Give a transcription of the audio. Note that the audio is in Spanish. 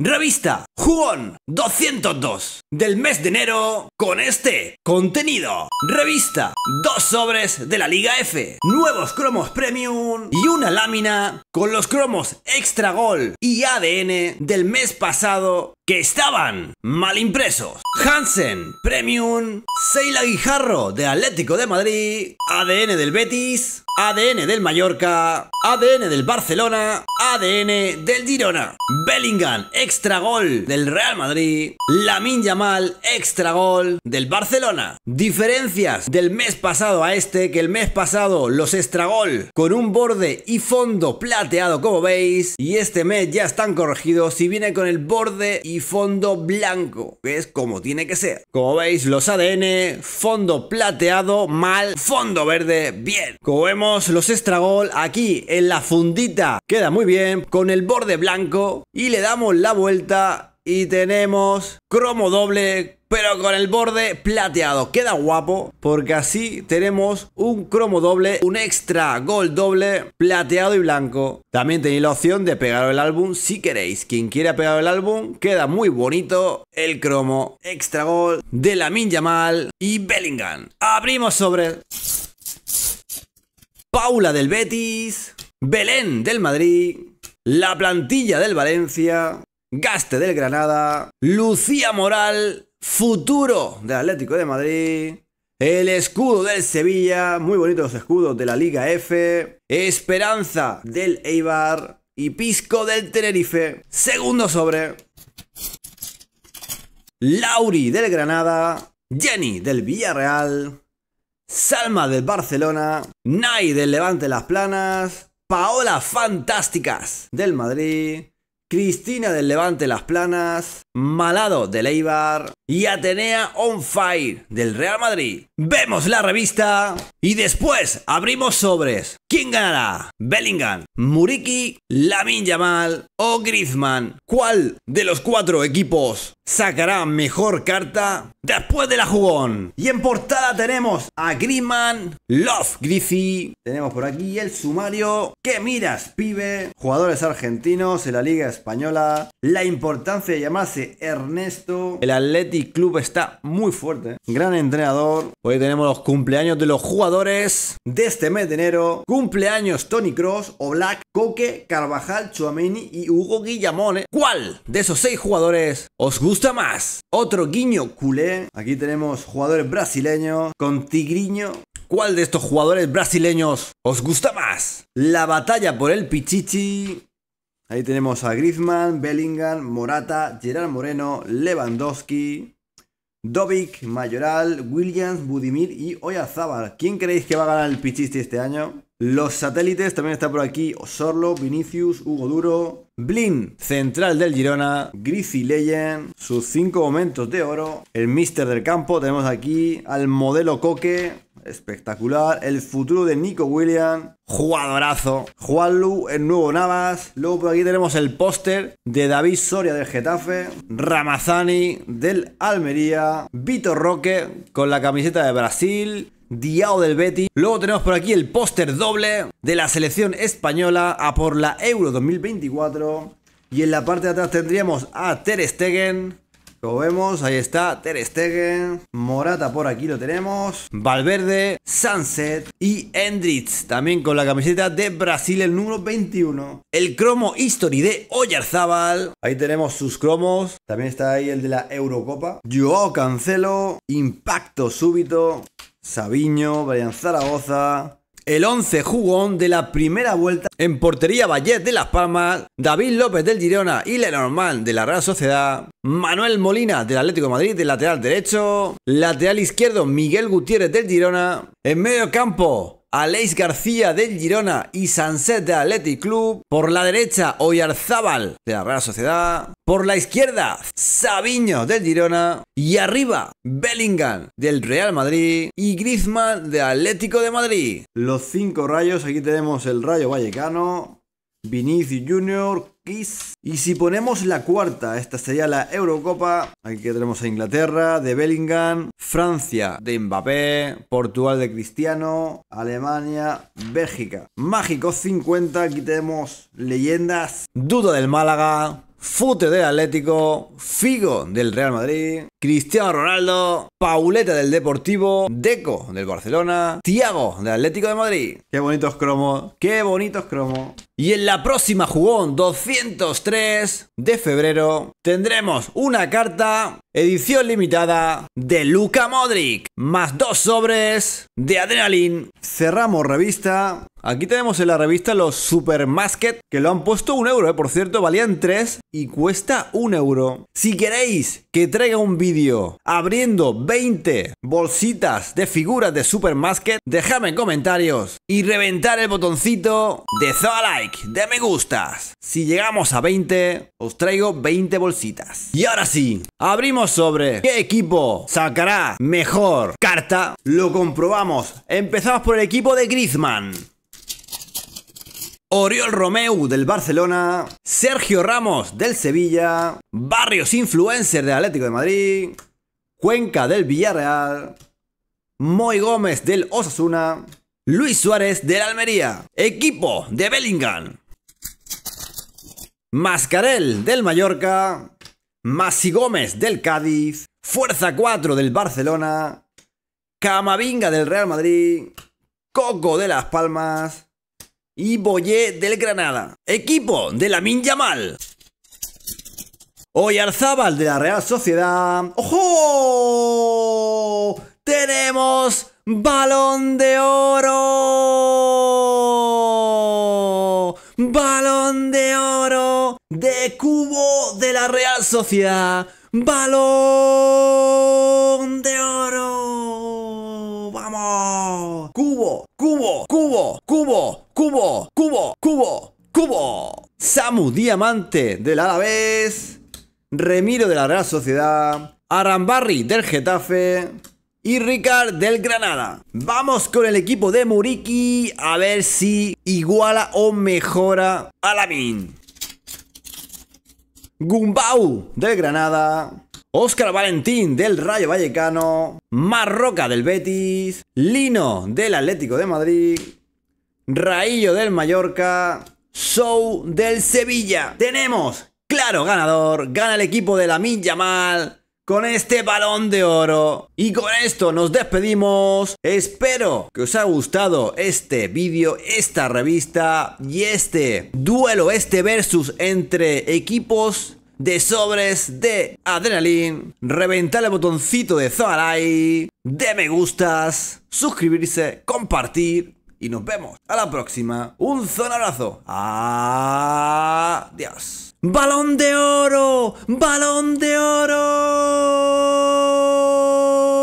Revista juan 202 del mes de enero con este contenido. Revista, dos sobres de la Liga F, nuevos cromos premium y una lámina con los cromos Extra Gol y ADN del mes pasado que estaban mal impresos. Hansen, Premium, Seila Guijarro de Atlético de Madrid, ADN del Betis, ADN del Mallorca, ADN del Barcelona, ADN del Girona, Bellingham, extra gol del Real Madrid, Lamin Yamal, extra gol del Barcelona. Diferencias del mes pasado a este, que el mes pasado los extra gol con un borde y fondo plata plateado como veis y este mes ya están corregidos y viene con el borde y fondo blanco, que es como tiene que ser. Como veis los ADN, fondo plateado mal, fondo verde bien. Como vemos los estragol aquí en la fundita queda muy bien con el borde blanco y le damos la vuelta y tenemos cromo doble, pero con el borde plateado. Queda guapo, porque así tenemos un cromo doble, un extra gol doble, plateado y blanco. También tenéis la opción de pegar el álbum si queréis. Quien quiera pegar el álbum, queda muy bonito el cromo extra gol de la Minjamal y Bellingham. Abrimos sobre... Paula del Betis, Belén del Madrid, la plantilla del Valencia, Gaste del Granada, Lucía Moral, futuro del Atlético de Madrid, el escudo del Sevilla, muy bonitos escudos de la Liga F, Esperanza del Eibar y Pisco del Tenerife, segundo sobre, Lauri del Granada, Jenny del Villarreal, Salma del Barcelona, Nai del Levante Las Planas, Paola Fantásticas del Madrid, Cristina del Levante Las Planas, Malado de Eibar y Atenea On Fire del Real Madrid. Vemos la revista y después abrimos sobres. ¿Quién ganará? Bellingham, Muriki, Lamin Yamal o Griezmann. ¿Cuál de los cuatro equipos sacará mejor carta después de la jugón. Y en portada tenemos a Griezmann, Love Griffey. Tenemos por aquí el sumario. ¿Qué miras, pibe? Jugadores argentinos en la Liga Española. La importancia de llamarse Ernesto. El Athletic Club está muy fuerte. Gran entrenador. Hoy tenemos los cumpleaños de los jugadores de este mes de enero. Cumpleaños Tony Cross o Black. Coque, Carvajal, Chuameni y Hugo Guillamone ¿eh? ¿Cuál de esos seis jugadores os gusta más? Otro guiño culé. Aquí tenemos jugadores brasileños con Tigriño. ¿Cuál de estos jugadores brasileños os gusta más? La batalla por el Pichichi. Ahí tenemos a Griezmann, Bellingham, Morata, Gerard Moreno, Lewandowski. Dobic, Mayoral, Williams, Budimir y Zabal. ¿Quién creéis que va a ganar el Pichisti este año? Los satélites, también está por aquí Osorlo, Vinicius, Hugo Duro, Blin, central del Girona, Grizzly Legend, sus cinco momentos de oro, el Mister del campo, tenemos aquí al modelo Coque, espectacular. El futuro de Nico Williams, jugadorazo. Lu el nuevo Navas. Luego por aquí tenemos el póster de David Soria del Getafe, Ramazani del Almería, Vitor Roque con la camiseta de Brasil. Diao del Betty. Luego tenemos por aquí el póster doble de la selección española a por la Euro 2024. Y en la parte de atrás tendríamos a Ter Stegen, como vemos, ahí está Ter Stegen, Morata por aquí lo tenemos, Valverde, Sunset y Endritz, también con la camiseta de Brasil, el número 21. El cromo History de Oyarzábal, ahí tenemos sus cromos, también está ahí el de la Eurocopa. Yo Cancelo, Impacto Súbito, Sabiño, Brian Zaragoza, el 11 jugón de la primera vuelta. En portería valle de Las Palmas, David López del Girona y Lenormand de la Real Sociedad, Manuel Molina del Atlético Madrid de lateral derecho, lateral izquierdo Miguel Gutiérrez del Girona, en medio campo Aleix García del Girona y Sanset de Athletic Club. Por la derecha, Oyarzábal de la Real Sociedad. Por la izquierda, Sabiño de Girona. Y arriba, Bellingham del Real Madrid y Griezmann de Atlético de Madrid. Los cinco rayos, aquí tenemos el rayo vallecano, Vinicius Junior, Kiss. Y si ponemos la cuarta, esta sería la Eurocopa. Aquí tenemos a Inglaterra, de Bellingham, Francia, de Mbappé, Portugal de Cristiano, Alemania, Bélgica. Mágico 50, aquí tenemos leyendas, duda del Málaga, Fute del Atlético, Figo del Real Madrid, Cristiano Ronaldo, Pauleta del Deportivo, Deco del Barcelona, Tiago del Atlético de Madrid. Qué bonitos cromos, qué bonitos cromos. Y en la próxima jugón 203 de febrero tendremos una carta edición limitada de Luca Modric, más dos sobres de Adrenalin. Cerramos revista. Aquí tenemos en la revista los Super Masket, que lo han puesto un euro, eh, por cierto, valían tres. y cuesta un euro. Si queréis que traiga un vídeo abriendo 20 bolsitas de figuras de Super Masket, dejadme en comentarios y reventar el botoncito de Zoa Like, de me gustas. Si llegamos a 20, os traigo 20 bolsitas. Y ahora sí, abrimos sobre qué equipo sacará mejor carta. Lo comprobamos. Empezamos por el equipo de Griezmann. Oriol Romeu del Barcelona, Sergio Ramos del Sevilla, Barrios Influencer del Atlético de Madrid, Cuenca del Villarreal, Moy Gómez del Osasuna, Luis Suárez del Almería. Equipo de Bellingham. Mascarel del Mallorca. Masi Gómez del Cádiz. Fuerza 4 del Barcelona. Camavinga del Real Madrid. Coco de Las Palmas. Y Boyé del Granada. Equipo de la Minyamal. Oyarzábal de la Real Sociedad. ¡Ojo! Tenemos Balón de oro. Balón de oro de Cubo de la Real Sociedad. Balón de oro. Vamos. Cubo, cubo, cubo, cubo, cubo, cubo, cubo, cubo. Samu Diamante del Alavés. Remiro de la Real Sociedad. Arambarri del Getafe y Ricard del Granada. Vamos con el equipo de Muriki a ver si iguala o mejora a Lamin. Gumbau del Granada. Óscar Valentín del Rayo Vallecano. Marroca del Betis. Lino del Atlético de Madrid. Raillo del Mallorca. Sou del Sevilla. Tenemos claro ganador. Gana el equipo de la Lamin Yamal con este balón de oro. Y con esto nos despedimos. Espero que os haya gustado este vídeo, esta revista y este duelo, este versus entre equipos de sobres de adrenalin. Reventar el botoncito de Zoaray, de me gustas, suscribirse, compartir y nos vemos a la próxima. Un zonabrazo. Adiós. Balón de oro. Balón de oro.